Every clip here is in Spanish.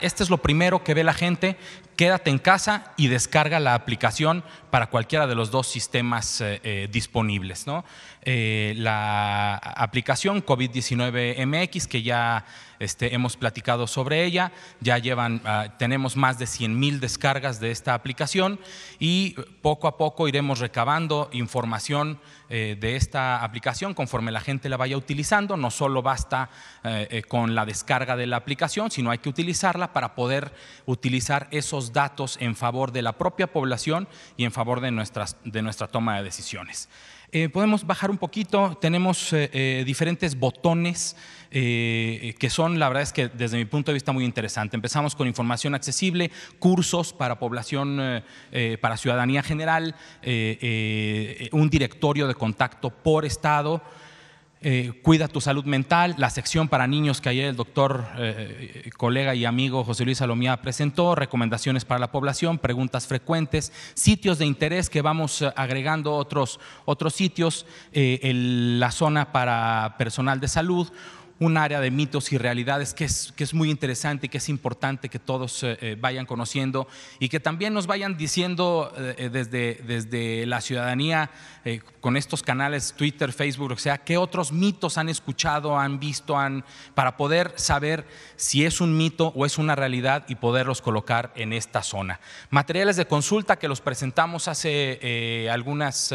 Este es lo primero que ve la gente. Quédate en casa y descarga la aplicación para cualquiera de los dos sistemas eh, eh, disponibles. Eh, la aplicación COVID-19 MX, que ya este, hemos platicado sobre ella, ya llevan, ah, tenemos más de 100 mil descargas de esta aplicación y poco a poco iremos recabando información de esta aplicación conforme la gente la vaya utilizando. No solo basta con la descarga de la aplicación, sino hay que utilizarla para poder utilizar esos datos en favor de la propia población y en favor de, nuestra toma de decisiones. Eh, podemos bajar un poquito, tenemos eh, eh, diferentes botones que son, la verdad es que desde mi punto de vista, muy interesante. Empezamos con información accesible, cursos para población, para ciudadanía general, un directorio de contacto por estado. Eh, cuida tu salud mental, la sección para niños que ayer el doctor, eh, eh, colega y amigo José Luis Salomía presentó, recomendaciones para la población, preguntas frecuentes, sitios de interés que vamos agregando otros, otros sitios, la zona para personal de salud, un área de mitos y realidades que es, es muy interesante y que es importante que todos eh, eh, vayan conociendo y que también nos vayan diciendo eh, desde, desde la ciudadanía, con estos canales Twitter, Facebook, o sea, qué otros mitos han escuchado, han visto, han, para poder saber si es un mito o es una realidad y poderlos colocar en esta zona. Materiales de consulta que los presentamos hace algunas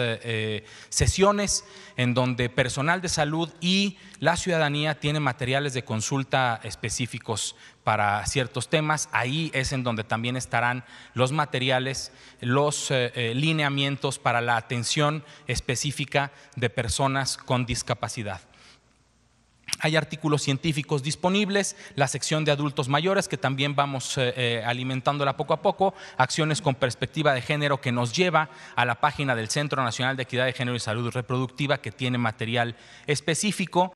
sesiones en donde personal de salud y la ciudadanía tienen tiene materiales de consulta específicos para ciertos temas. Ahí es en donde también estarán los materiales, los eh, eh, lineamientos para la atención específica de personas con discapacidad. Hay artículos científicos disponibles, la sección de adultos mayores que también vamos eh, alimentándola poco a poco, acciones con perspectiva de género que nos lleva a la página del Centro Nacional de Equidad de Género y Salud Reproductiva que tiene material específico.